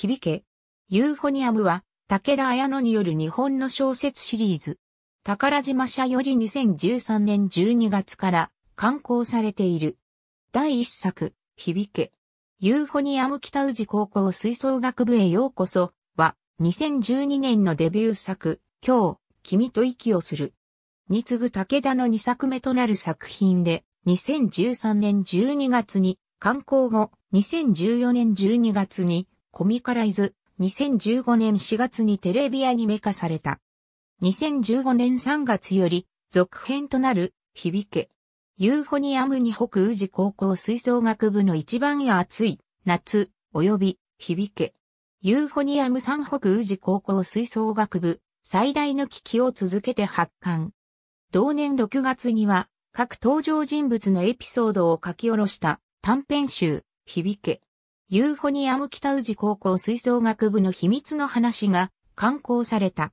響け。ユーフォニアムは、武田綾乃による日本の小説シリーズ。宝島社より2013年12月から刊行されている。第1作、響け。ユーフォニアム北宇治高校吹奏楽部へようこそは、2012年のデビュー作、今日、君と息をする。に次ぐ武田の2作目となる作品で、2013年12月に、刊行後、2014年12月に、コミカライズ、2015年4月にテレビアニメ化された。2015年3月より、続編となる、響け。ユーフォニアムに北宇治高校吹奏楽部の一番暑い、夏、及び、響け。ユーフォニアム三北宇治高校吹奏楽部、最大の危機を続けて発刊。同年6月には、各登場人物のエピソードを書き下ろした短編集、響け。ユーフォニアム北宇治高校吹奏楽部の秘密の話が刊行された。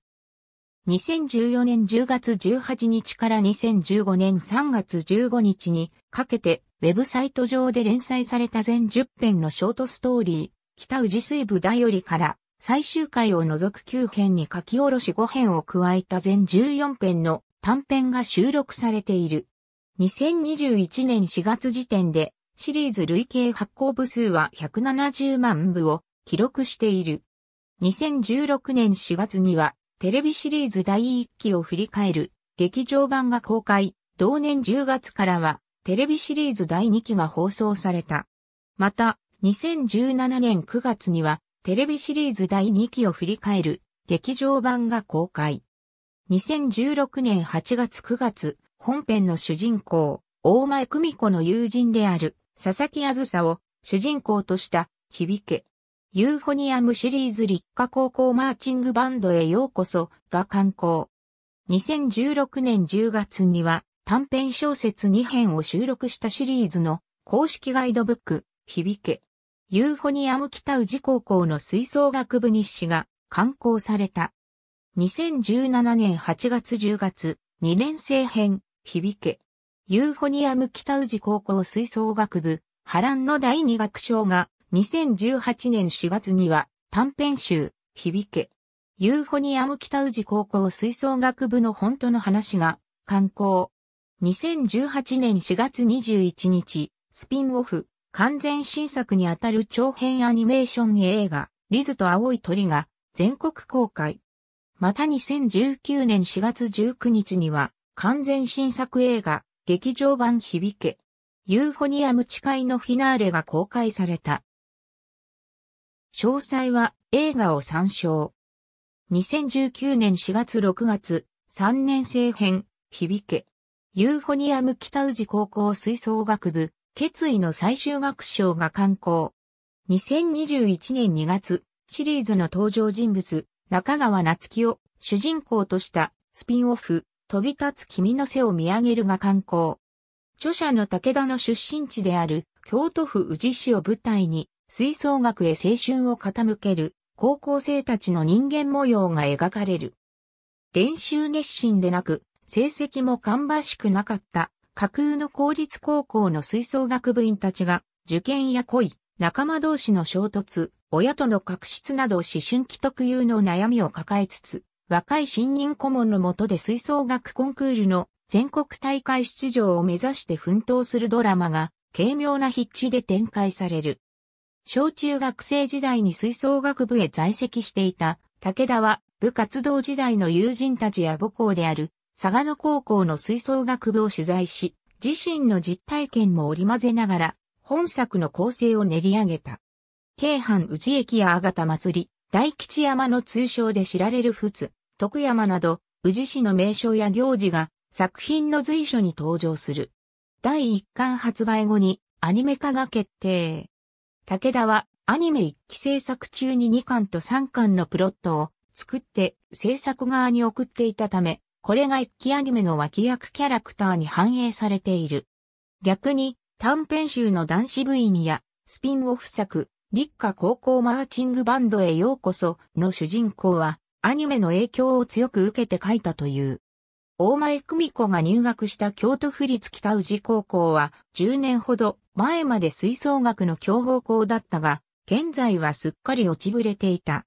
2014年10月18日から2015年3月15日にかけてウェブサイト上で連載された全10編のショートストーリー、北宇治水部だよりから最終回を除く9編に書き下ろし5編を加えた全14編の短編が収録されている。2021年4月時点でシリーズ累計発行部数は170万部を記録している。2016年4月には、テレビシリーズ第1期を振り返る劇場版が公開、同年10月からはテレビシリーズ第2期が放送された。また、2017年9月にはテレビシリーズ第2期を振り返る劇場版が公開。2016年8月9月、本編の主人公、大前久美子の友人である佐々木あずさを主人公とした響け。ユーフォニアムシリーズ立花高校マーチングバンドへようこそが刊行。2016年10月には短編小説2編を収録したシリーズの公式ガイドブック、響け。ユーフォニアム北宇治高校の吹奏楽部日誌が刊行された。2017年8月10月、2年生編、響け。ユーフォニアム北宇治高校吹奏楽部、波乱の第二楽章が、2018年4月には、短編集、響け。ユーフォニアム北宇治高校吹奏楽部の本当の話が、刊行。2018年4月21日、スピンオフ、完全新作にあたる長編アニメーション映画、リズと青い鳥が、全国公開。また2019年4月19日には、完全新作映画、劇場版響け。ユーフォニアム誓いのフィナーレが公開された。詳細は映画を参照。2019年4月6月、3年生編、響け。ユーフォニアム北宇治高校吹奏楽部、決意の最終楽章が刊行。2021年2月、シリーズの登場人物、中川夏樹を主人公としたスピンオフ、飛び立つ君の背を見上げるが観光。著者の武田の出身地である京都府宇治市を舞台に吹奏楽へ青春を傾ける高校生たちの人間模様が描かれる。練習熱心でなく成績も芳しくなかった架空の公立高校の吹奏楽部員たちが受験や恋、仲間同士の衝突、親との確執など思春期特有の悩みを抱えつつ、若い新任顧問のもとで吹奏楽コンクールの全国大会出場を目指して奮闘するドラマが、軽妙な筆致で展開される。小中学生時代に吹奏楽部へ在籍していた武田は部活動時代の友人たちや母校である佐賀野高校の吹奏楽部を取材し、自身の実体験も織り交ぜながら本作の構成を練り上げた。京阪宇治駅やあがた祭り、大吉山の通称で知られる仏、徳山など、宇治市の名称や行事が作品の随所に登場する。第1巻発売後にアニメ化が決定。武田はアニメ1期制作中に2巻と3巻のプロットを作って制作側に送っていたため、これが1期アニメの脇役キャラクターに反映されている。逆に短編集の男子部員やスピンオフ作、立夏高校マーチングバンドへようこその主人公はアニメの影響を強く受けて書いたという。大前久美子が入学した京都府立北宇治高校は10年ほど前まで吹奏楽の強豪校だったが、現在はすっかり落ちぶれていた。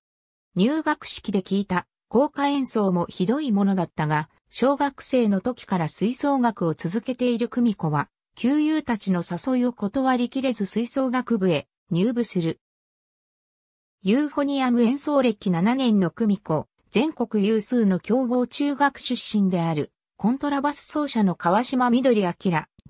入学式で聞いた効歌演奏もひどいものだったが、小学生の時から吹奏楽を続けている久美子は、旧友たちの誘いを断りきれず吹奏楽部へ入部する。ユーフォニアム演奏歴7年の久美子、全国有数の強豪中学出身である、コントラバス奏者の川島緑明、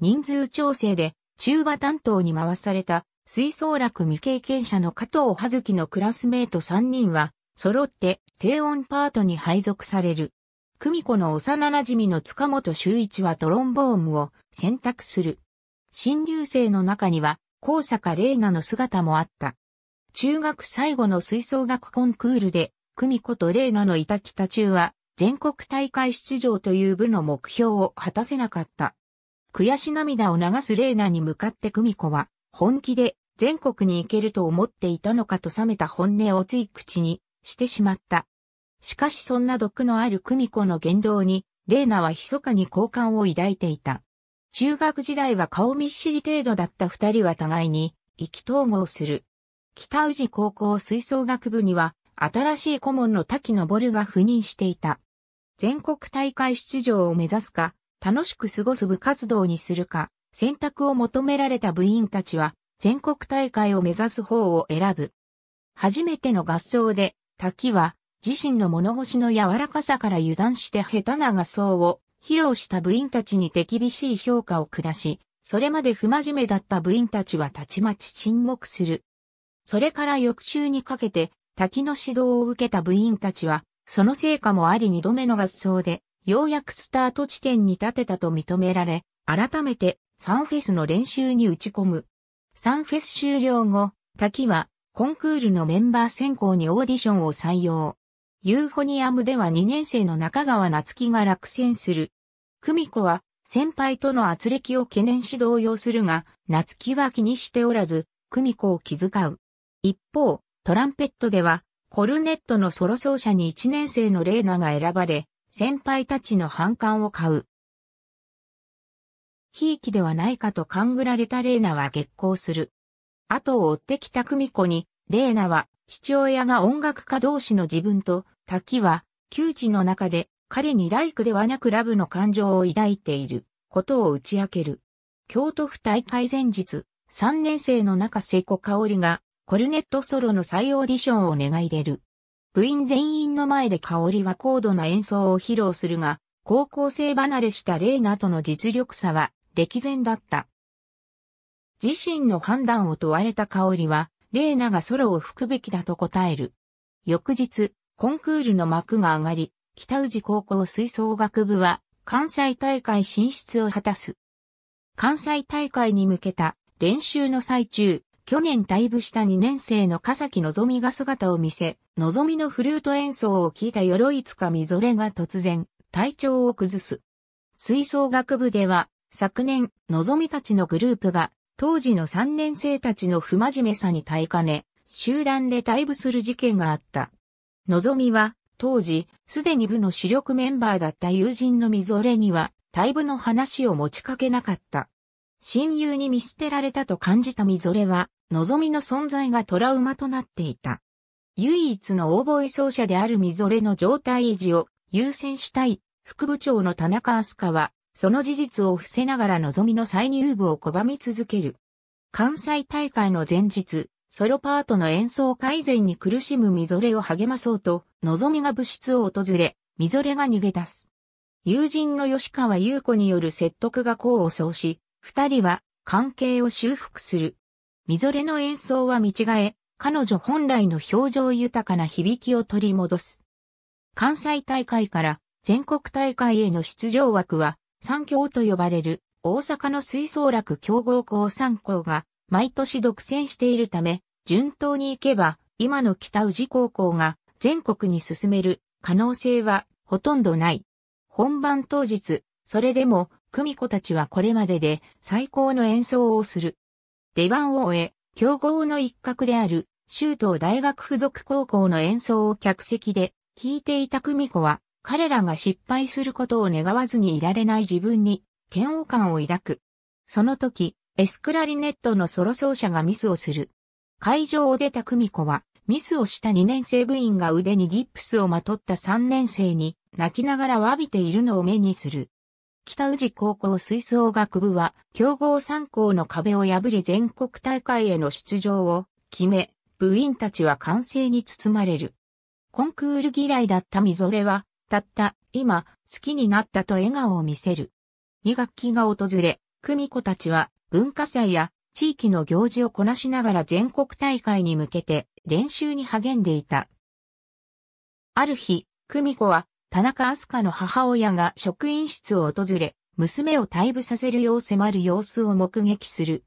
人数調整で、中馬担当に回された、吹奏楽未経験者の加藤葉月のクラスメート3人は、揃って低音パートに配属される。久美子の幼馴染の塚本修一はトロンボーンを選択する。新入生の中には、高坂玲奈の姿もあった。中学最後の吹奏楽コンクールで、久美子と玲奈のいた北中は、全国大会出場という部の目標を果たせなかった。悔し涙を流す玲奈に向かって久美子は、本気で全国に行けると思っていたのかと冷めた本音をつい口にしてしまった。しかしそんな毒のある久美子の言動に、玲奈は密かに好感を抱いていた。中学時代は顔見知り程度だった二人は互いに意気投合する。北宇治高校吹奏楽部には、新しい顧問の滝登が赴任していた。全国大会出場を目指すか、楽しく過ごす部活動にするか、選択を求められた部員たちは、全国大会を目指す方を選ぶ。初めての合奏で、滝は、自身の物腰の柔らかさから油断して下手な合奏を披露した部員たちに手厳しい評価を下し、それまで不真面目だった部員たちはたちまち沈黙する。それから翌週にかけて、滝の指導を受けた部員たちは、その成果もあり二度目の合奏で、ようやくスタート地点に立てたと認められ、改めてサンフェスの練習に打ち込む。サンフェス終了後、滝はコンクールのメンバー選考にオーディションを採用。ユーフォニアムでは2年生の中川夏樹が落選する。久美子は先輩との圧力を懸念し動揺するが、夏樹は気にしておらず、久美子を気遣う。一方、トランペットでは、コルネットのソロ奏者に1年生のレーナが選ばれ、先輩たちの反感を買う。ひいきではないかと勘ぐられたレーナは激高する。後を追ってきた久美子に、レーナは父親が音楽家同士の自分と、滝は、窮地の中で彼にライクではなくラブの感情を抱いていることを打ち明ける。京都府大会前日、3年生の中瀬古香織がコルネットソロの再オーディションを願い出る。部員全員の前で香織は高度な演奏を披露するが、高校生離れしたレーナとの実力差は歴然だった。自身の判断を問われた香織は、レーナがソロを吹くべきだと答える。翌日、コンクールの幕が上がり、北宇治高校吹奏楽部は、関西大会進出を果たす。関西大会に向けた練習の最中、去年退部した2年生の笠木のぞみが姿を見せ、のぞみのフルート演奏を聞いた鎧塚みぞれが突然、体調を崩す。吹奏楽部では、昨年、のぞみたちのグループが、当時の3年生たちの不真面目さに耐えかね、集団で退部する事件があった。のぞみは、当時、すでに部の主力メンバーだった友人のみぞれには、退部の話を持ちかけなかった。親友に見捨てられたと感じたみぞれは、望みの存在がトラウマとなっていた。唯一のオーボエ奏者であるみぞれの状態維持を優先したい副部長の田中飛鳥は、その事実を伏せながら望みの再入部を拒み続ける。関西大会の前日、ソロパートの演奏改善に苦しむみぞれを励まそうと、望みが部室を訪れ、みぞれが逃げ出す。友人の吉川優子による説得が功を奏し、二人は関係を修復する。みぞれの演奏は見違え、彼女本来の表情豊かな響きを取り戻す。関西大会から全国大会への出場枠は、三強と呼ばれる大阪の吹奏楽強豪校3校が毎年独占しているため、順当に行けば今の北宇治高校が全国に進める可能性はほとんどない。本番当日、それでも、久美子たちはこれまでで最高の演奏をする。出番を終え、競合の一角である、周東大学附属高校の演奏を客席で聞いていた久美子は、彼らが失敗することを願わずにいられない自分に嫌悪感を抱く。その時、エスクラリネットのソロ奏者がミスをする。会場を出た久美子は、ミスをした2年生部員が腕にギップスをまとった3年生に泣きながら詫びているのを目にする。北宇治高校吹奏楽部は、強豪3校の壁を破り全国大会への出場を決め、部員たちは歓声に包まれる。コンクール嫌いだったみぞれは、たった今好きになったと笑顔を見せる。2学期が訪れ、久美子たちは文化祭や地域の行事をこなしながら全国大会に向けて練習に励んでいた。ある日、久美子は田中飛鳥の母親が職員室を訪れ、娘を退部させるよう迫る様子を目撃する。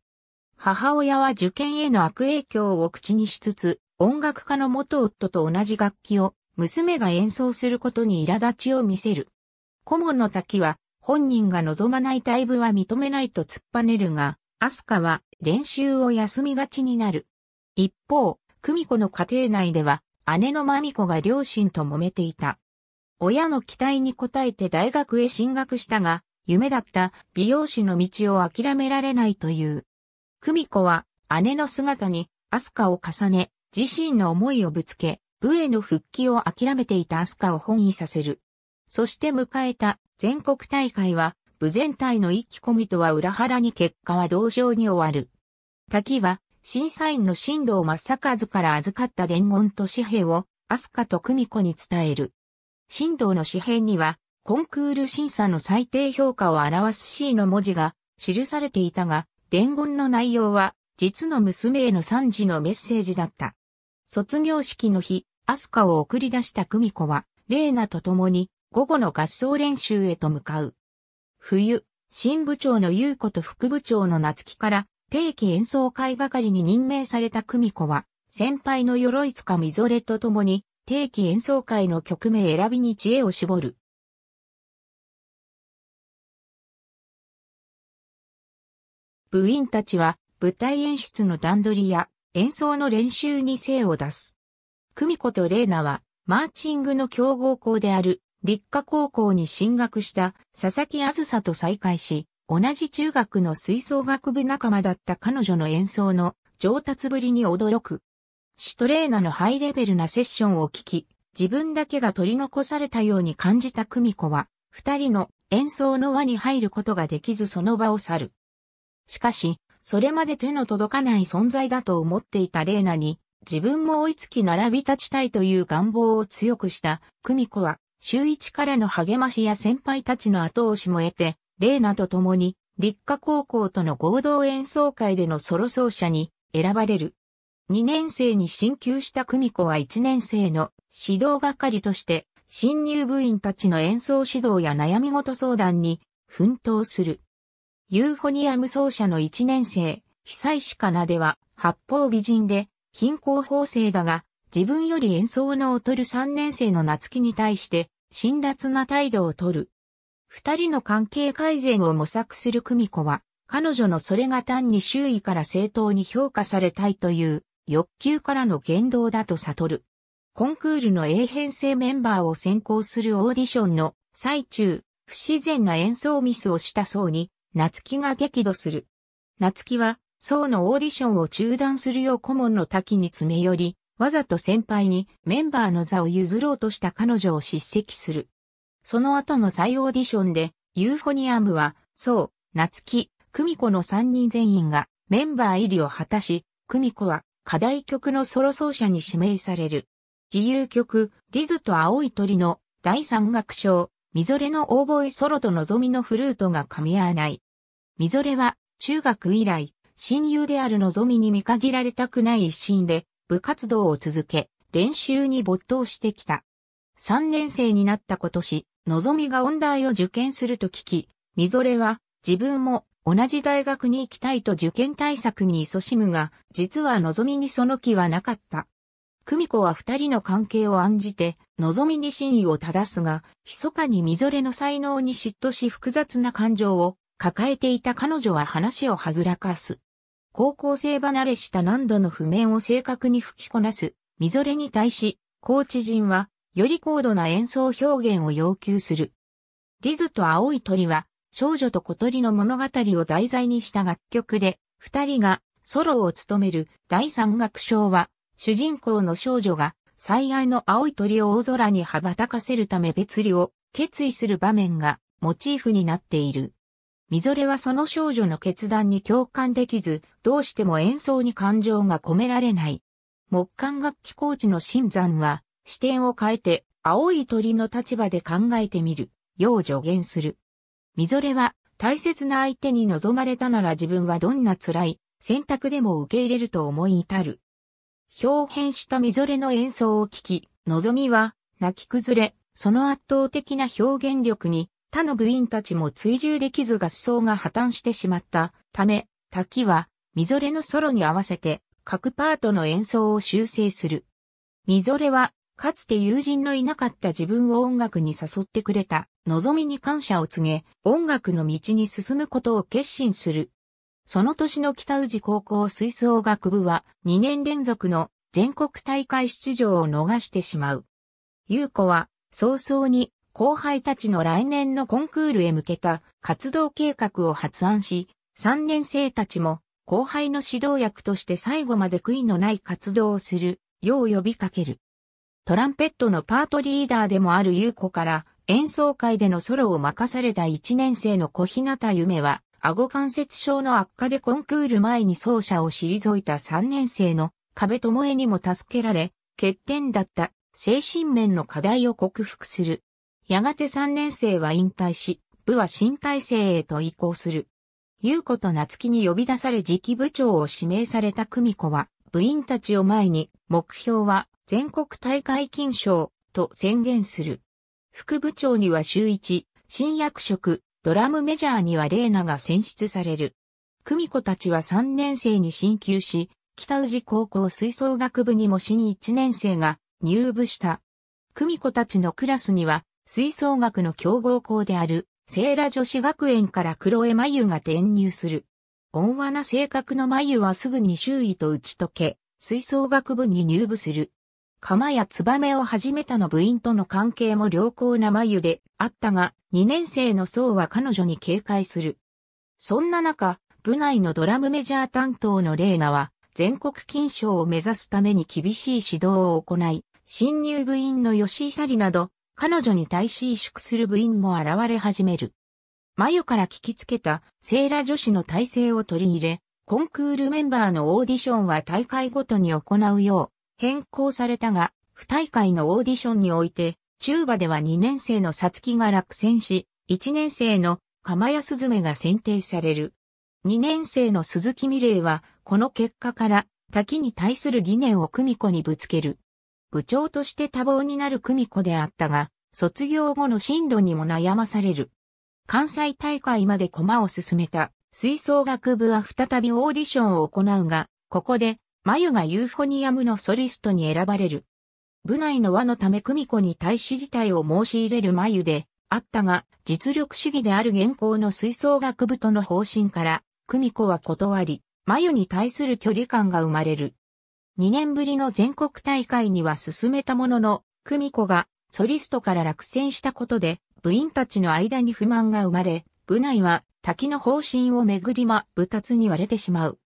母親は受験への悪影響を口にしつつ、音楽家の元夫と同じ楽器を娘が演奏することに苛立ちを見せる。顧問の滝は本人が望まない退部は認めないと突っぱねるが、アスカは練習を休みがちになる。一方、久美子の家庭内では姉のマミコが両親と揉めていた。親の期待に応えて大学へ進学したが、夢だった美容師の道を諦められないという。久美子は姉の姿にアスカを重ね、自身の思いをぶつけ、武への復帰を諦めていたアスカを本意させる。そして迎えた全国大会は、部全体の意気込みとは裏腹に結果は同情に終わる。滝は、審査員の振動正和から預かった伝言と紙幣を、アスカと久美子に伝える。振動の紙幣には、コンクール審査の最低評価を表す C の文字が記されていたが、伝言の内容は、実の娘への賛辞のメッセージだった。卒業式の日、アスカを送り出した久美子は、レーナと共に、午後の合奏練習へと向かう。冬、新部長の優子と副部長の夏木から、定期演奏会係に任命された久美子は、先輩の鎧塚みぞれと共に、定期演奏会の曲名選びに知恵を絞る。部員たちは舞台演出の段取りや演奏の練習に精を出す。久美子と玲奈はマーチングの強豪校である立花高校に進学した佐々木あずさと再会し、同じ中学の吹奏楽部仲間だった彼女の演奏の上達ぶりに驚く。シトレーナのハイレベルなセッションを聞き、自分だけが取り残されたように感じた久美子は、二人の演奏の輪に入ることができずその場を去る。しかし、それまで手の届かない存在だと思っていたレーナに、自分も追いつき並び立ちたいという願望を強くした久美子は、周一からの励ましや先輩たちの後押しも得て、レーナと共に、立夏高校との合同演奏会でのソロ奏者に選ばれる。2年生に進級した久美子は1年生の指導係として、新入部員たちの演奏指導や悩み事相談に奮闘する。ユーフォニアム奏者の1年生、久石かなでは、八方美人で、貧困法制だが、自分より演奏の劣る3年生の夏木に対して、辛辣な態度をとる。二人の関係改善を模索する久美子は、彼女のそれが単に周囲から正当に評価されたいという欲求からの言動だと悟る。コンクールの A 編成メンバーを選考するオーディションの最中、不自然な演奏ミスをしたそうに、夏木が激怒する。夏木は、そうのオーディションを中断するよう顧問の滝に詰め寄り、わざと先輩にメンバーの座を譲ろうとした彼女を叱責する。その後の再オーディションで、ユーフォニアムは、そう、夏木、久美子の3人全員がメンバー入りを果たし、久美子は課題曲のソロ奏者に指名される。自由曲、リズと青い鳥の第三楽章、みぞれのオーボエソロと望みのフルートが噛み合わない。みぞれは、中学以来、親友である望みに見限られたくない一心で、部活動を続け、練習に没頭してきた。三年生になった今年、望みが音大を受験すると聞き、みぞれは、自分も同じ大学に行きたいと受験対策に勤しむが、実は望みにその気はなかった。久美子は二人の関係を案じて、望みに真意を正すが、密かにみぞれの才能に嫉妬し複雑な感情を抱えていた彼女は話をはぐらかす。高校生離れした何度の譜面を正確に吹きこなす、みぞれに対し、コーチ陣は、より高度な演奏表現を要求する。リズと青い鳥は、少女と小鳥の物語を題材にした楽曲で、二人がソロを務める第三楽章は、主人公の少女が最愛の青い鳥を大空に羽ばたかせるため別離を決意する場面がモチーフになっている。みぞれはその少女の決断に共感できず、どうしても演奏に感情が込められない。木管楽器コーチの新山は視点を変えて青い鳥の立場で考えてみる。よう助言する。みぞれは、大切な相手に望まれたなら自分はどんな辛い選択でも受け入れると思い至る。表変したみぞれの演奏を聞き、望みは、泣き崩れ、その圧倒的な表現力に、他の部員たちも追従できず合奏が破綻してしまったため、滝は、みぞれのソロに合わせて、各パートの演奏を修正する。みぞれは、かつて友人のいなかった自分を音楽に誘ってくれた望みに感謝を告げ、音楽の道に進むことを決心する。その年の北宇治高校吹奏楽部は2年連続の全国大会出場を逃してしまう。優子は早々に後輩たちの来年のコンクールへ向けた活動計画を発案し、3年生たちも後輩の指導役として最後まで悔いのない活動をするよう呼びかける。トランペットのパートリーダーでもある優子から演奏会でのソロを任された1年生の小日向夢は、顎関節症の悪化でコンクール前に奏者を退いた3年生の壁智恵にも助けられ、欠点だった精神面の課題を克服する。やがて3年生は引退し、部は新体制へと移行する。優子と夏希に呼び出され次期部長を指名された久美子は、部員たちを前に、目標は全国大会金賞と宣言する。副部長には周一、新役職、ドラムメジャーにはレーナが選出される。久美子たちは3年生に進級し、北宇治高校吹奏楽部にも新1年生が入部した。久美子たちのクラスには、吹奏楽の強豪校である、セーラ女子学園から黒江真由が転入する。温和な性格の眉はすぐに周囲と打ち解け、吹奏楽部に入部する。釜やツバメを始めたの部員との関係も良好な眉であったが、2年生の層は彼女に警戒する。そんな中、部内のドラムメジャー担当のレーナは、全国金賞を目指すために厳しい指導を行い、新入部員の吉井サリなど、彼女に対し萎縮する部員も現れ始める。眉から聞きつけたセーラ女子の体制を取り入れ、コンクールメンバーのオーディションは大会ごとに行うよう変更されたが、不大会のオーディションにおいて、中馬では2年生のさつきが落選し、1年生のマヤすずめが選定される。2年生の鈴木美玲は、この結果から、滝に対する疑念を久美子にぶつける。部長として多忙になる久美子であったが、卒業後の進路にも悩まされる。関西大会まで駒を進めた吹奏楽部は再びオーディションを行うが、ここで、眉がユーフォニアムのソリストに選ばれる。部内の和のため久美子に対し自体を申し入れる眉で、あったが、実力主義である現行の吹奏楽部との方針から、久美子は断り、眉に対する距離感が生まれる。2年ぶりの全国大会には進めたものの、久美子がソリストから落選したことで、部員たちの間に不満が生まれ、部内は滝の方針をめぐりま、部達に割れてしまう。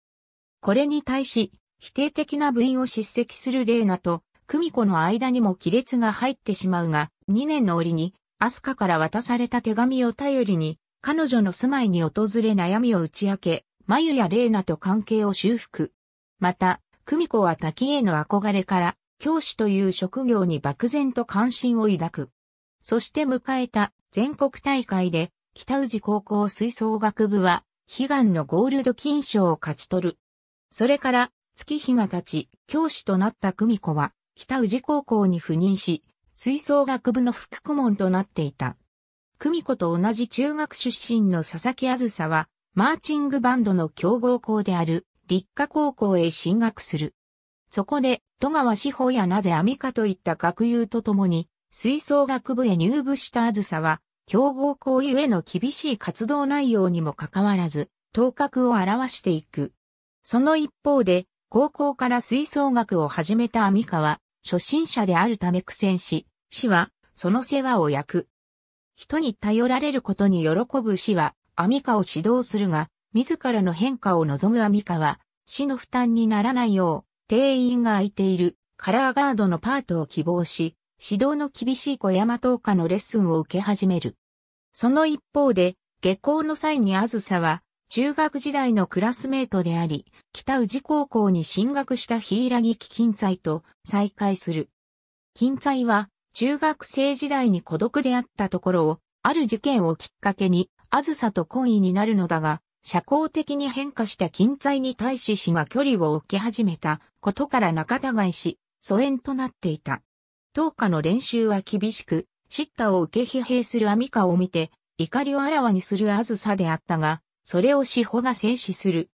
これに対し、否定的な部員を叱責するレーナと、久美子の間にも亀裂が入ってしまうが、2年の折に、アスカから渡された手紙を頼りに、彼女の住まいに訪れ悩みを打ち明け、眉や玲奈と関係を修復。また、久美子は滝への憧れから、教師という職業に漠然と関心を抱く。そして迎えた全国大会で北宇治高校吹奏楽部は悲願のゴールド金賞を勝ち取る。それから月日が経ち、教師となった久美子は北宇治高校に赴任し、吹奏楽部の副顧問となっていた。久美子と同じ中学出身の佐々木あずさは、マーチングバンドの強豪校である立花高校へ進学する。そこで、戸川志保やなぜアミカといった学友と共に、吹奏楽部へ入部したあずさは、競合校ゆえの厳しい活動内容にもかかわらず、頭角を表していく。その一方で、高校から吹奏楽を始めたアミカは、初心者であるため苦戦し、死は、その世話を焼く。人に頼られることに喜ぶ死は、アミカを指導するが、自らの変化を望むアミカは、死の負担にならないよう、定員が空いているカラーガードのパートを希望し、指導の厳しい小山東下のレッスンを受け始める。その一方で、下校の際にあずさは、中学時代のクラスメートであり、北宇治高校に進学した柊木金才と再会する。金才は、中学生時代に孤独であったところを、ある事件をきっかけに、あずさと恋になるのだが、社交的に変化した金才に対し死が距離を置き始めたことから仲違いし、疎遠となっていた。当家の練習は厳しく、叱咤を受け疲弊するアミカを見て、怒りをあらわにするあずさであったが、それを志保が制止する。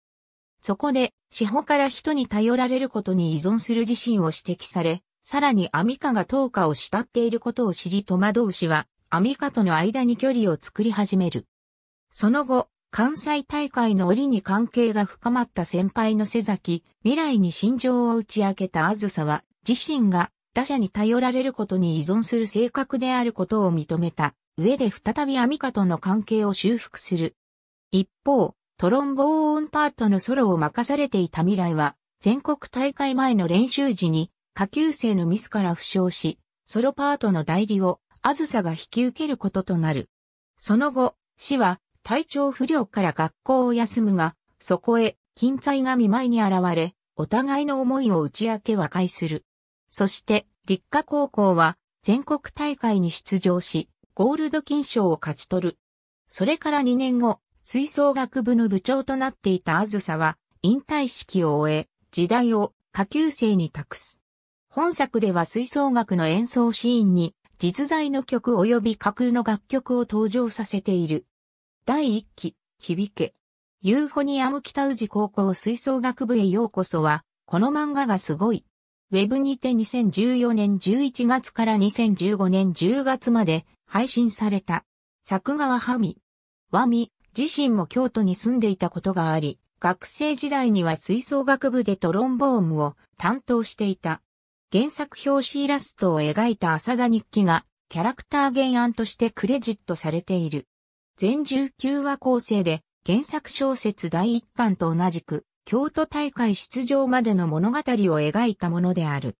そこで、志保から人に頼られることに依存する自身を指摘され、さらにアミカが当家を慕っていることを知り戸惑うしは、アミカとの間に距離を作り始める。その後、関西大会の折に関係が深まった先輩の瀬崎、未来に心情を打ち明けたあずさは、自身が打者に頼られることに依存する性格であることを認めた上で再びアミカとの関係を修復する。一方、トロンボーンパートのソロを任されていた未来は、全国大会前の練習時に、下級生のミスから負傷し、ソロパートの代理を、あずさが引き受けることとなる。その後、市は、体調不良から学校を休むが、そこへ、金彩が見舞いに現れ、お互いの思いを打ち明け和解する。そして、立花高校は全国大会に出場し、ゴールド金賞を勝ち取る。それから2年後、吹奏楽部の部長となっていたあずさは、引退式を終え、時代を下級生に託す。本作では吹奏楽の演奏シーンに、実在の曲及び架空の楽曲を登場させている。第1期、響け。ユーフォニアム北宇治高校吹奏楽部へようこそは、この漫画がすごい。ウェブにて2014年11月から2015年10月まで配信された。作画はハミ。ワミ自身も京都に住んでいたことがあり、学生時代には吹奏楽部でトロンボーンを担当していた。原作表紙イラストを描いた浅田日記がキャラクター原案としてクレジットされている。全19話構成で原作小説第1巻と同じく京都大会出場までの物語を描いたものである。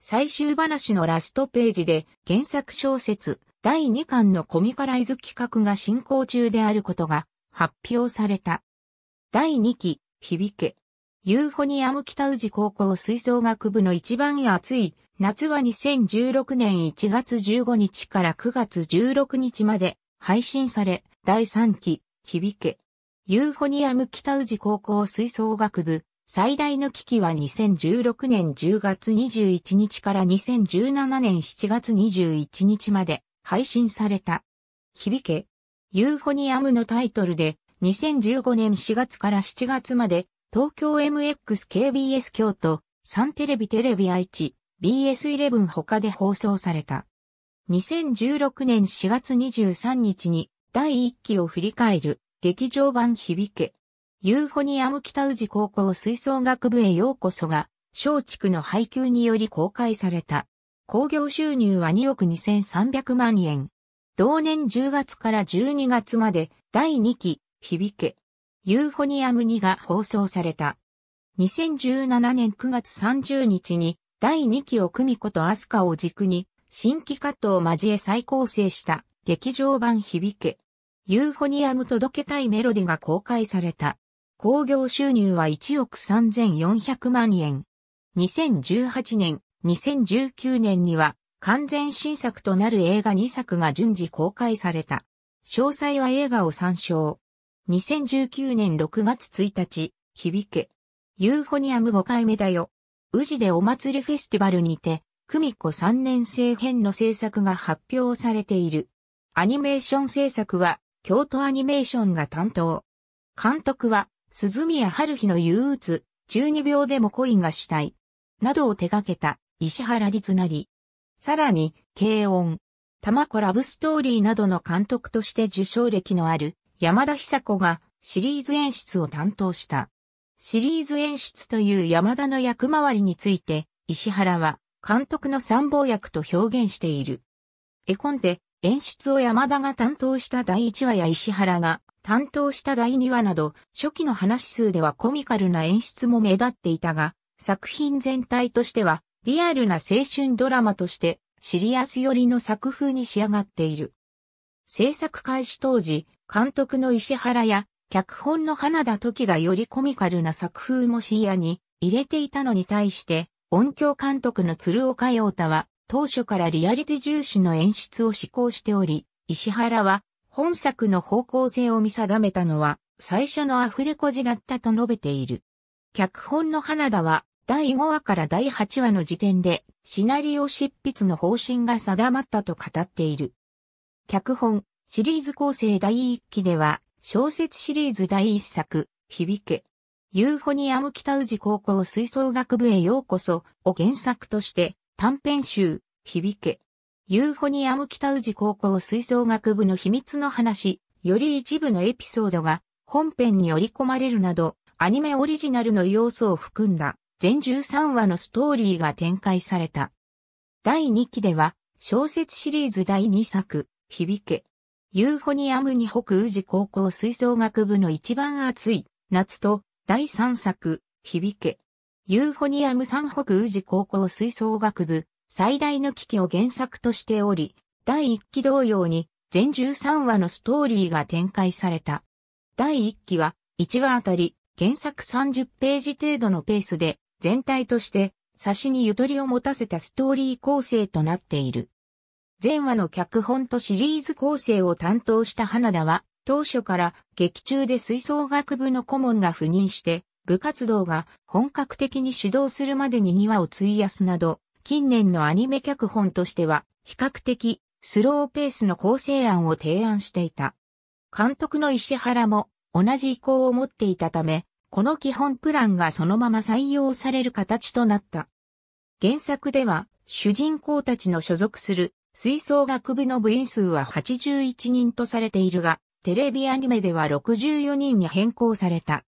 最終話のラストページで原作小説第2巻のコミカライズ企画が進行中であることが発表された。第2期、響け。ユーフォニアム北宇治高校吹奏楽部の一番暑い夏は2016年1月15日から9月16日まで配信され、第3期、響け。ユーフォニアム北宇治高校吹奏楽部、最大の危機は2016年10月21日から2017年7月21日まで配信された。響け、ユーフォニアムのタイトルで、2015年4月から7月まで、東京 MXKBS 京都、サンテレビテレビ愛知、BS11 他で放送された。2016年4月23日に第1期を振り返る劇場版響け。ユーフォニアム北宇治高校吹奏楽部へようこそが、松竹の配給により公開された。興行収入は2億2300万円。同年10月から12月まで第2期、響け。ユーフォニアム2が放送された。2017年9月30日に第2期を組子とアスカを軸に新規カットを交え再構成した劇場版響け。ユーフォニアム届けたいメロディが公開された。興行収入は1億3400万円。2018年、2019年には完全新作となる映画2作が順次公開された。詳細は映画を参照。2019年6月1日、響け。ユーフォニアム5回目だよ。宇治でお祭りフェスティバルにて、久美子3年生編の制作が発表されている。アニメーション制作は、京都アニメーションが担当。監督は、鈴宮春日の憂鬱、中二病でも恋がしたい、などを手掛けた石原律成。さらに、軽音、玉子ラブストーリーなどの監督として受賞歴のある山田久子がシリーズ演出を担当した。シリーズ演出という山田の役回りについて、石原は監督の参謀役と表現している。絵コンテ、演出を山田が担当した第1話や石原が担当した第2話など、初期の話数ではコミカルな演出も目立っていたが、作品全体としては、リアルな青春ドラマとして、シリアス寄りの作風に仕上がっている。制作開始当時、監督の石原や、脚本の花田時がよりコミカルな作風も視野に入れていたのに対して、音響監督の鶴岡洋太は、当初からリアリティ重視の演出を志向しており、石原は本作の方向性を見定めたのは最初のアフレコ時だったと述べている。脚本の花田は第5話から第8話の時点でシナリオ執筆の方針が定まったと語っている。脚本、シリーズ構成第1期では小説シリーズ第1作、響け。ユーフォニアム北宇治高校吹奏楽部へようこそを原作として、短編集、響け。ユーフォニアム北宇治高校吹奏楽部の秘密の話、より一部のエピソードが本編に織り込まれるなど、アニメオリジナルの要素を含んだ全13話のストーリーが展開された。第2期では、小説シリーズ第2作、響け。ユーフォニアムに北宇治高校吹奏楽部の一番熱い夏と、第3作、響け。ユーフォニアム三北宇治高校吹奏楽部、最大の危機を原作としており、第1期同様に全13話のストーリーが展開された。第1期は1話あたり原作30ページ程度のペースで全体として差しにゆとりを持たせたストーリー構成となっている。前話の脚本とシリーズ構成を担当した花田は当初から劇中で吹奏楽部の顧問が赴任して部活動が本格的に始動するまでに2話を費やすなど、近年のアニメ脚本としては、比較的スローペースの構成案を提案していた。監督の石原も同じ意向を持っていたため、この基本プランがそのまま採用される形となった。原作では、主人公たちの所属する吹奏楽部の部員数は81人とされているが、テレビアニメでは64人に変更された。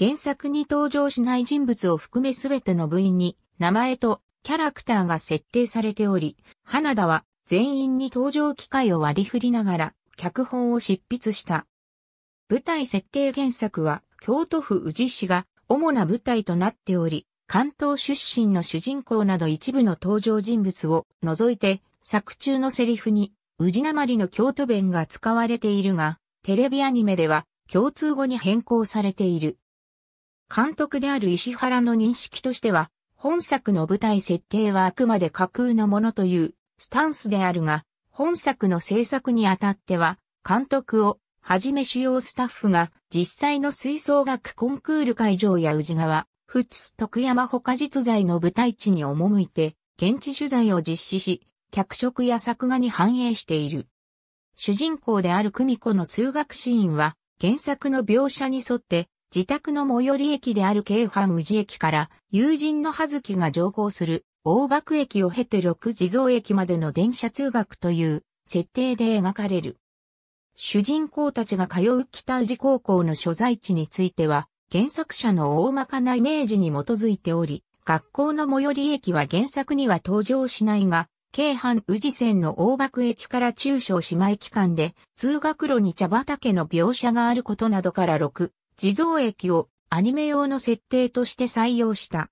原作に登場しない人物を含めすべての部員に名前とキャラクターが設定されており、花田は全員に登場機会を割り振りながら脚本を執筆した。舞台設定原作は京都府宇治市が主な舞台となっており、関東出身の主人公など一部の登場人物を除いて作中のセリフに宇治なりの京都弁が使われているが、テレビアニメでは共通語に変更されている。監督である石原の認識としては、本作の舞台設定はあくまで架空のものというスタンスであるが、本作の制作にあたっては、監督をはじめ主要スタッフが実際の吹奏楽コンクール会場や宇治川、富津徳山他実在の舞台地に赴いて、現地取材を実施し、脚色や作画に反映している。主人公である久美子の通学シーンは、原作の描写に沿って、自宅の最寄り駅である京阪宇治駅から友人の葉月が乗降する大爆駅を経て六地蔵駅までの電車通学という設定で描かれる。主人公たちが通う北宇治高校の所在地については、原作者の大まかなイメージに基づいており、学校の最寄り駅は原作には登場しないが、京阪宇治線の大爆駅から中小姉妹期間で通学路に茶畑の描写があることなどから6地蔵駅をアニメ用の設定として採用した。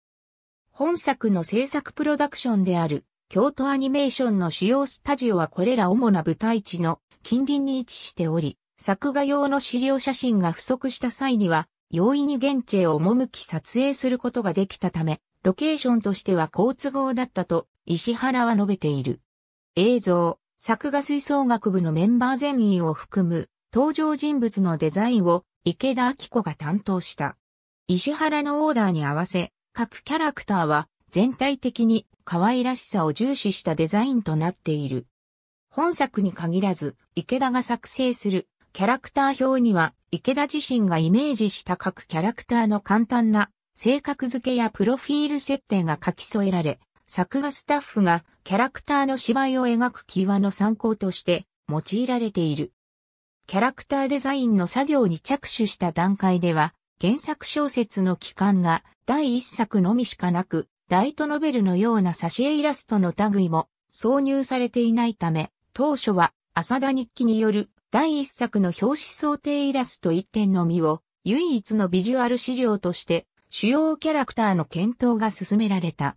本作の制作プロダクションである京都アニメーションの主要スタジオはこれら主な舞台地の近隣に位置しており、作画用の資料写真が不足した際には、容易に現地へ赴き撮影することができたため、ロケーションとしては好都合だったと石原は述べている。映像、作画吹奏楽部のメンバー全員を含む登場人物のデザインを池田明子が担当した。石原のオーダーに合わせ、各キャラクターは全体的に可愛らしさを重視したデザインとなっている。本作に限らず、池田が作成するキャラクター表には、池田自身がイメージした各キャラクターの簡単な性格付けやプロフィール設定が書き添えられ、作画スタッフがキャラクターの芝居を描く際の参考として用いられている。キャラクターデザインの作業に着手した段階では、原作小説の期間が第一作のみしかなく、ライトノベルのような挿絵イラストの類も挿入されていないため、当初は浅田日記による第一作の表紙想定イラスト一点のみを唯一のビジュアル資料として主要キャラクターの検討が進められた。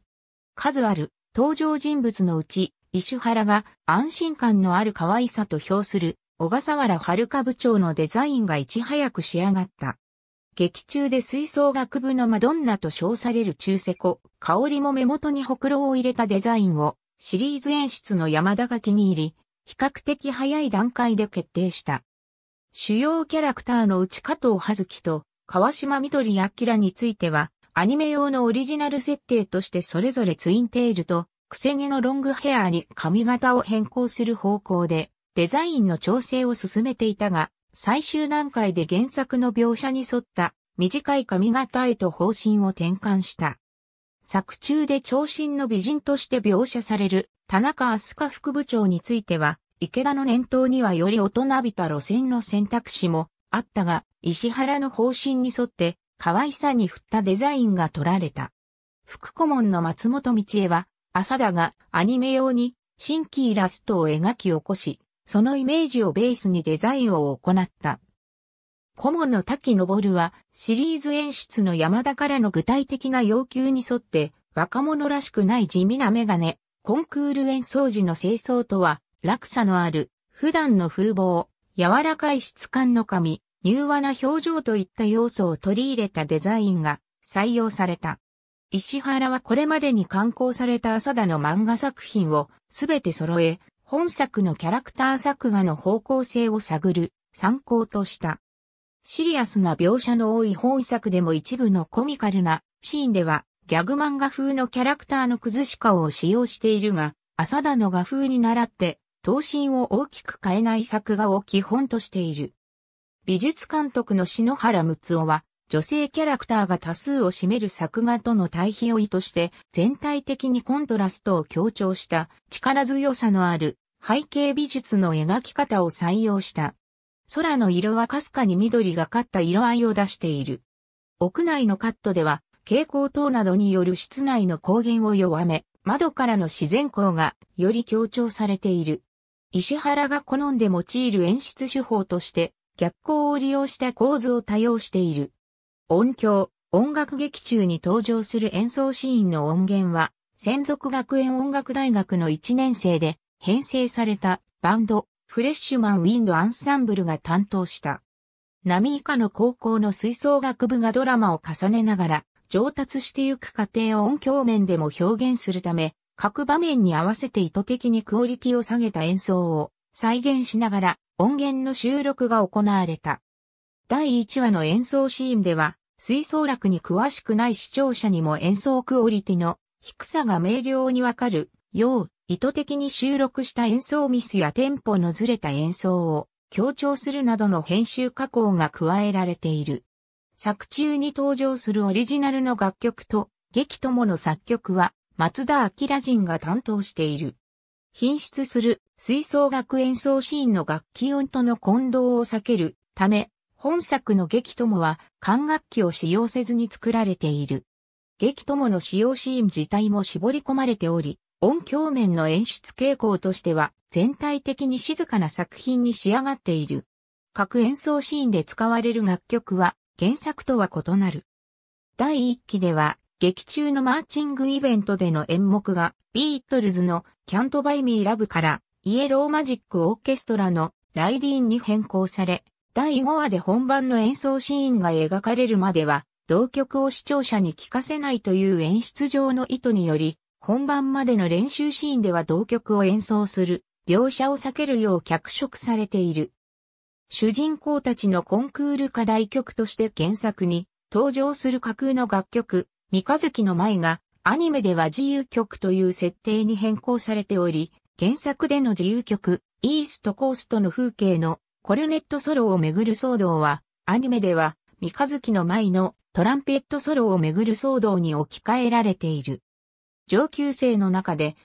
数ある登場人物のうち石原が安心感のある可愛さと評する小笠原遥部長のデザインがいち早く仕上がった。劇中で吹奏楽部のマドンナと称される中世子、香りも目元にほくろを入れたデザインをシリーズ演出の山田が気に入り、比較的早い段階で決定した。主要キャラクターの内加藤葉月と川島緑明については、アニメ用のオリジナル設定としてそれぞれツインテールと、くせ毛のロングヘアに髪型を変更する方向でデザインの調整を進めていたが、最終段階で原作の描写に沿った短い髪型へと方針を転換した。作中で長身の美人として描写される田中飛鳥副部長については、池田の念頭にはより大人びた路線の選択肢もあったが、石原の方針に沿って可愛さに振ったデザインが取られた。副顧問の松本道恵は、浅田がアニメ用に新規イラストを描き起こし、そのイメージをベースにデザインを行った。顧問の滝昇はシリーズ演出の山田からの具体的な要求に沿って若者らしくない地味なメガネ、コンクール演奏時の清掃とは落差のある普段の風貌、柔らかい質感の髪、柔和な表情といった要素を取り入れたデザインが採用された。石原はこれまでに刊行された浅田の漫画作品をすべて揃え、本作のキャラクター作画の方向性を探る参考とした。シリアスな描写の多い本作でも一部のコミカルなシーンではギャグ漫画風のキャラクターの崩し顔を使用しているが、浅田の画風に倣って等身を大きく変えない作画を基本としている。美術監督の篠原睦夫は女性キャラクターが多数を占める作画との対比を意図して全体的にコントラストを強調した力強さのある背景美術の描き方を採用した。空の色はかすかに緑がかった色合いを出している。屋内のカットでは蛍光灯などによる室内の光源を弱め、窓からの自然光がより強調されている。石原が好んで用いる演出手法として逆光を利用した構図を多用している。音響、音楽劇中に登場する演奏シーンの音源は、専属学園音楽大学の1年生で編成されたバンド、フレッシュマンウィンドアンサンブルが担当した。波以下の高校の吹奏楽部がドラマを重ねながら、上達してゆく過程を音響面でも表現するため、各場面に合わせて意図的にクオリティを下げた演奏を再現しながら音源の収録が行われた。第1話の演奏シーンでは、吹奏楽に詳しくない視聴者にも演奏クオリティの低さが明瞭にわかるよう意図的に収録した演奏ミスやテンポのずれた演奏を強調するなどの編集加工が加えられている。作中に登場するオリジナルの楽曲と劇友の作曲は松田明人が担当している。品質する吹奏楽演奏シーンの楽器音との混同を避けるため本作の劇友は管楽器を使用せずに作られている。劇友の使用シーン自体も絞り込まれており、音響面の演出傾向としては全体的に静かな作品に仕上がっている。各演奏シーンで使われる楽曲は原作とは異なる。第1期では劇中のマーチングイベントでの演目がビートルズのキャントバイミーラブからイエローマジックオーケストラのライディーンに変更され、第5話で本番の演奏シーンが描かれるまでは、同曲を視聴者に聴かせないという演出上の意図により、本番までの練習シーンでは同曲を演奏する、描写を避けるよう脚色されている。主人公たちのコンクール課題曲として原作に登場する架空の楽曲、三日月の舞がアニメでは自由曲という設定に変更されており、原作での自由曲、イーストコーストの風景のコルネットソロをめぐる騒動は、アニメでは、三日月の舞のトランペットソロをめぐる騒動に置き換えられている。上級生の中で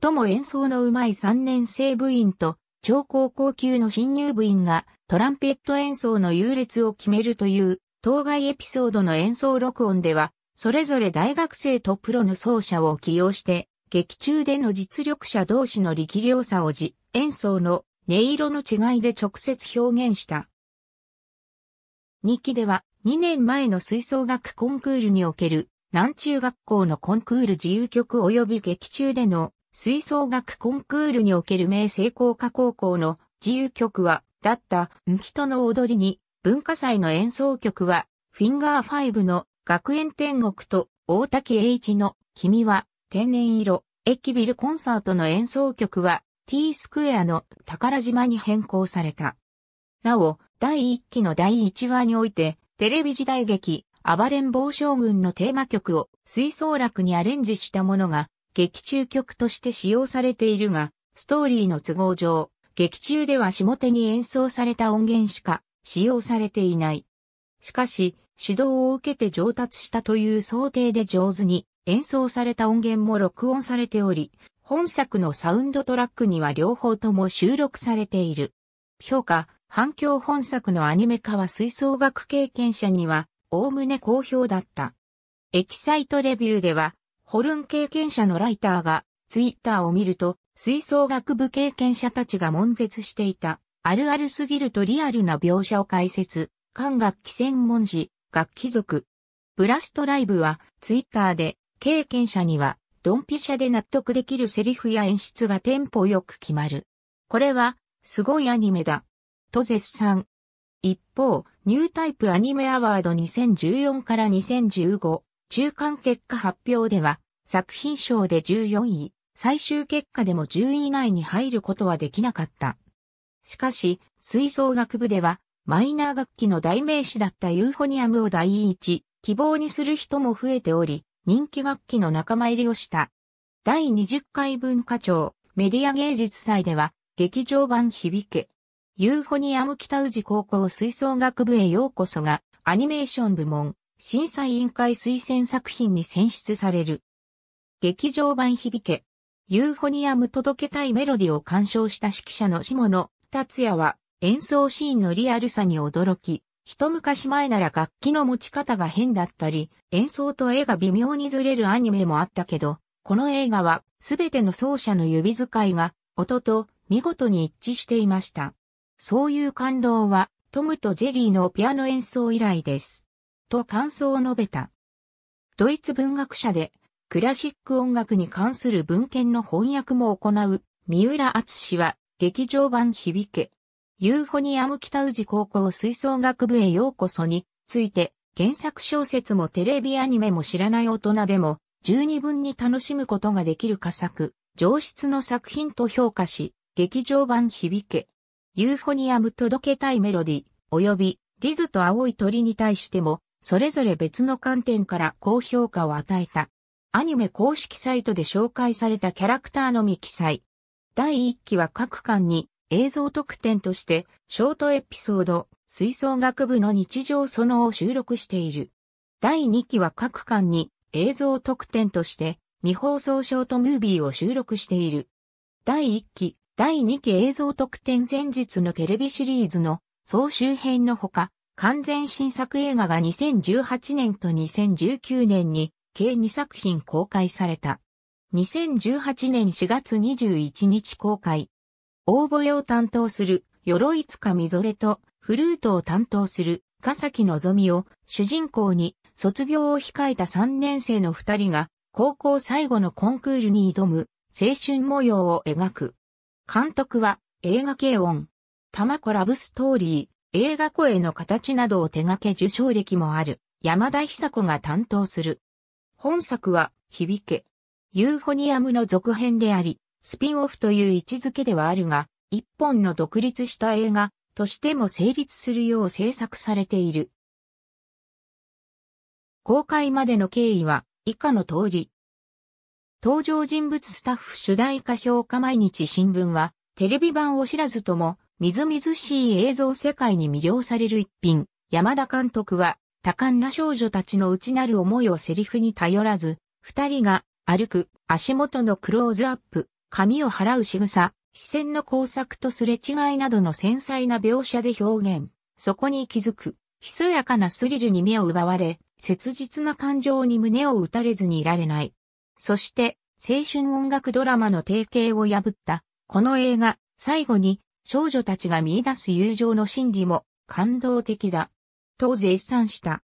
最も演奏の上手い3年生部員と超高校級の新入部員がトランペット演奏の優劣を決めるという当該エピソードの演奏録音では、それぞれ大学生とプロの奏者を起用して、劇中での実力者同士の力量差をじ、演奏の音色の違いで直接表現した。日記では2年前の吹奏楽コンクールにおける南中学校のコンクール自由曲及び劇中での吹奏楽コンクールにおける名成功科高校の自由曲はだった人の踊りに文化祭の演奏曲はフィンガー5の学園天国と大滝栄一の君は天然色駅ビルコンサートの演奏曲は T スクエアの宝島に変更された。なお、第1期の第1話において、テレビ時代劇、暴れん坊将軍のテーマ曲を吹奏楽にアレンジしたものが、劇中曲として使用されているが、ストーリーの都合上、劇中では下手に演奏された音源しか使用されていない。しかし、指導を受けて上達したという想定で上手に演奏された音源も録音されており、本作のサウンドトラックには両方とも収録されている。評価、反響本作のアニメ化は吹奏楽経験者には、おおむね好評だった。エキサイトレビューでは、ホルン経験者のライターが、ツイッターを見ると、吹奏楽部経験者たちが悶絶していた、あるあるすぎるとリアルな描写を解説、管楽器専門時、楽器族。ブラストライブは、ツイッターで、経験者には、ドンピシャで納得できるセリフや演出がテンポよく決まる。これは、すごいアニメだ。と絶賛。一方、ニュータイプアニメアワード2014から2015、中間結果発表では、作品賞で14位、最終結果でも10位以内に入ることはできなかった。しかし、吹奏楽部では、マイナー楽器の代名詞だったユーフォニアムを第一、希望にする人も増えており、人気楽器の仲間入りをした。第20回文化庁メディア芸術祭では劇場版響け。ユーフォニアム北宇治高校吹奏楽部へようこそがアニメーション部門審査委員会推薦作品に選出される。劇場版響け。ユーフォニアム届けたいメロディを鑑賞した指揮者の下野達也は演奏シーンのリアルさに驚き、一昔前なら楽器の持ち方が変だったり、演奏と絵が微妙にずれるアニメもあったけど、この映画はすべての奏者の指使いが音と見事に一致していました。そういう感動はトムとジェリーのピアノ演奏以来です。と感想を述べた。ドイツ文学者でクラシック音楽に関する文献の翻訳も行う三浦淳氏は劇場版響け。ユーフォニアム北宇治高校吹奏楽部へようこそについて原作小説もテレビアニメも知らない大人でも、十二分に楽しむことができる佳作、上質の作品と評価し、劇場版響け、ユーフォニアム届けたいメロディ、及び、リズと青い鳥に対しても、それぞれ別の観点から高評価を与えた。アニメ公式サイトで紹介されたキャラクターのみ記載。第1期は各巻に映像特典として、ショートエピソード吹奏楽部の日常そのを収録している。第2期は各館に映像特典として未放送ショートムービーを収録している。第1期、第2期映像特典前日のテレビシリーズの総集編のほか、完全新作映画が2018年と2019年に計2作品公開された。2018年4月21日公開。応募用担当する鎧塚みぞれとフルートを担当する笠木のぞみを主人公に卒業を控えた3年生の2人が高校最後のコンクールに挑む青春模様を描く。監督は映画系音、玉子ラブストーリー、映画声の形などを手掛け受賞歴もある山田久子が担当する。本作は響け、ユーフォニアムの続編であり、スピンオフという位置づけではあるが、一本の独立した映画としても成立するよう制作されている。公開までの経緯は以下の通り。登場人物スタッフ主題歌評価毎日新聞は、テレビ版を知らずとも、みずみずしい映像世界に魅了される一品。山田監督は、多感な少女たちの内なる思いをセリフに頼らず、二人が歩く足元のクローズアップ、髪を払う仕草、視線の工作とすれ違いなどの繊細な描写で表現、そこに気づく、ひそやかなスリルに目を奪われ、切実な感情に胸を打たれずにいられない。そして、青春音楽ドラマの提携を破った、この映画、最後に、少女たちが見出す友情の心理も、感動的だ。と絶賛した。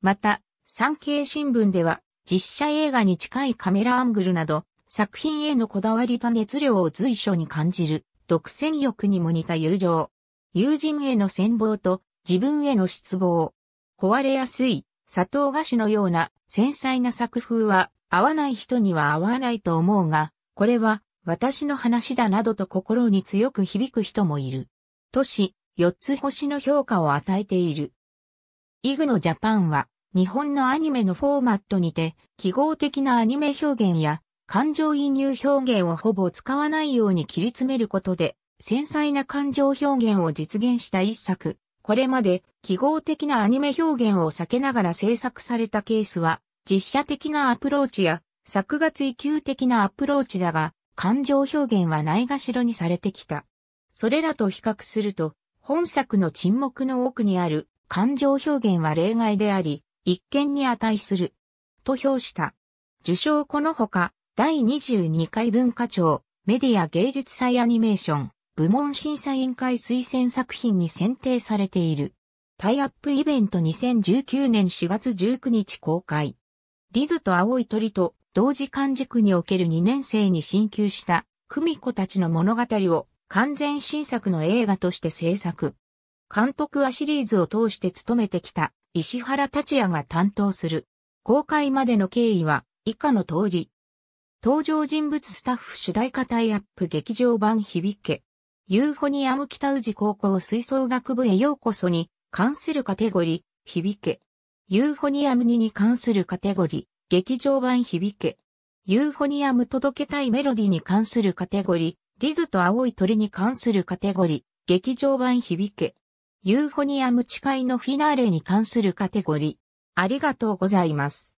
また、産経新聞では、実写映画に近いカメラアングルなど、作品へのこだわりと熱量を随所に感じる、独占欲にも似た友情。友人への戦望と自分への失望。壊れやすい、砂糖菓子のような繊細な作風は合わない人には合わないと思うが、これは私の話だなどと心に強く響く人もいる。都市、四つ星の評価を与えている。イグノジャパンは日本のアニメのフォーマットにて記号的なアニメ表現や感情移入表現をほぼ使わないように切り詰めることで、繊細な感情表現を実現した一作。これまで記号的なアニメ表現を避けながら制作されたケースは、実写的なアプローチや作画追求的なアプローチだが、感情表現はないがしろにされてきた。それらと比較すると、本作の沈黙の奥にある感情表現は例外であり、一見に値する。と評した。受賞このほか、第22回文化庁、メディア芸術祭アニメーション、部門審査委員会推薦作品に選定されている。タイアップイベント2019年4月19日公開。リズと青い鳥と同時間軸における2年生に進級した久美子たちの物語を完全新作の映画として制作。監督はシリーズを通して務めてきた石原達也が担当する。公開までの経緯は以下の通り。登場人物スタッフ主題歌タイアップ劇場版響け。ユーフォニアム北宇治高校吹奏楽部へようこそに関するカテゴリー、響け。ユーフォニアム2に関するカテゴリー、劇場版響け。ユーフォニアム届けたいメロディに関するカテゴリー、リズと青い鳥に関するカテゴリー、劇場版響け。ユーフォニアム誓いのフィナーレに関するカテゴリー、ありがとうございます。